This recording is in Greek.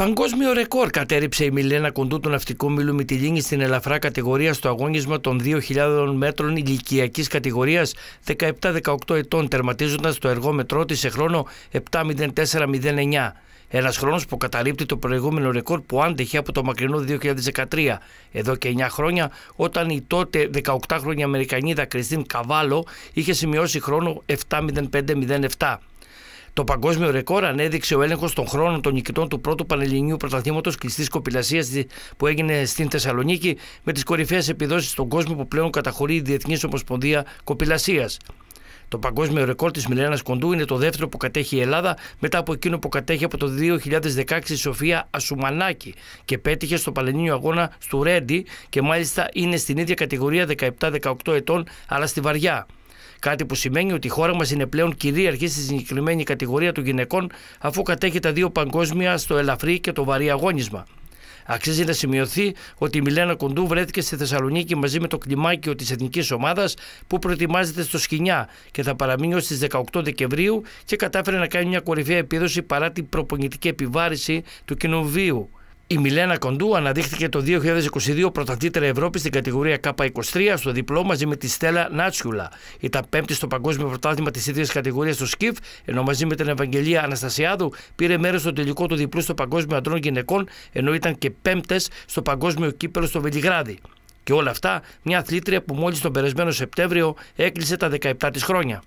Παγκόσμιο ρεκόρ κατέριψε η Μιλένα Κοντού του ναυτικού μήλου Μιτιλίνη στην ελαφρά κατηγορία στο αγώνισμα των 2.000 μέτρων ηλικιακής κατηγορίας 17-18 ετών, τερματίζοντας το μετρό της σε χρόνο 7.04.09. Ένας χρόνος που καταρρύπτει το προηγούμενο ρεκόρ που άντεχε από το μακρινό 2013, εδώ και 9 χρόνια, όταν η τότε 18χρονη Αμερικανίδα Κριστίν Καβάλο είχε σημειώσει χρόνο 7.05.07. Το παγκόσμιο ρεκόρ ανέδειξε ο έλεγχος των χρόνων των νικητών του πρώτου Πανελληνίου Πρωταθλήματος κλειστής κοπηλασίας που έγινε στην Θεσσαλονίκη με τις κορυφαίες επιδόσεις στον κόσμο που πλέον καταχωρεί η Διεθνής Ομοσπονδία Κοπηλασίας. Το παγκόσμιο ρεκόρ της Μιλένας Κοντού είναι το δεύτερο που κατέχει η Ελλάδα μετά από εκείνο που κατέχει από το 2016 η Σοφία Ασουμανάκη και πέτυχε στο Παλαινίνιο Αγώνα στο Ρέντι και μάλιστα είναι στην ίδια κατηγορία 17-18 ετών αλλά στη βαριά. Κάτι που σημαίνει ότι η χώρα μας είναι πλέον κυρίαρχη στη συγκεκριμένη κατηγορία των γυναικών, αφού κατέχει τα δύο παγκόσμια στο ελαφρύ και το βαρύ αγώνισμα. Αξίζει να σημειωθεί ότι η Μιλένα Κοντού βρέθηκε στη Θεσσαλονίκη μαζί με το κλιμάκιο της εθνικής ομάδας που προετοιμάζεται στο Σκινιά και θα παραμείνει ως τις 18 Δεκεμβρίου και κατάφερε να κάνει μια κορυφαία επίδοση παρά την προπονητική επιβάρηση του κοινοβίου. Η Μιλένα Κοντού αναδείχθηκε το 2022 πρωταθλήτρια Ευρώπης στην κατηγορία K23 στο διπλό μαζί με τη Στέλλα Νάτσιουλα. Ήταν πέμπτη στο παγκόσμιο πρωτάθλημα της ίδιας κατηγορίας στο Σκιφ, ενώ μαζί με την Ευαγγελία Αναστασιάδου πήρε μέρος στο τελικό του διπλού στο παγκόσμιο αντρών γυναικών, ενώ ήταν και πέμπτες στο παγκόσμιο κύπελο στο Βελιγράδι. Και όλα αυτά μια αθλήτρια που μόλις τον περασμένο Σεπτέμβριο έκλεισε τα 17 της χρόνια.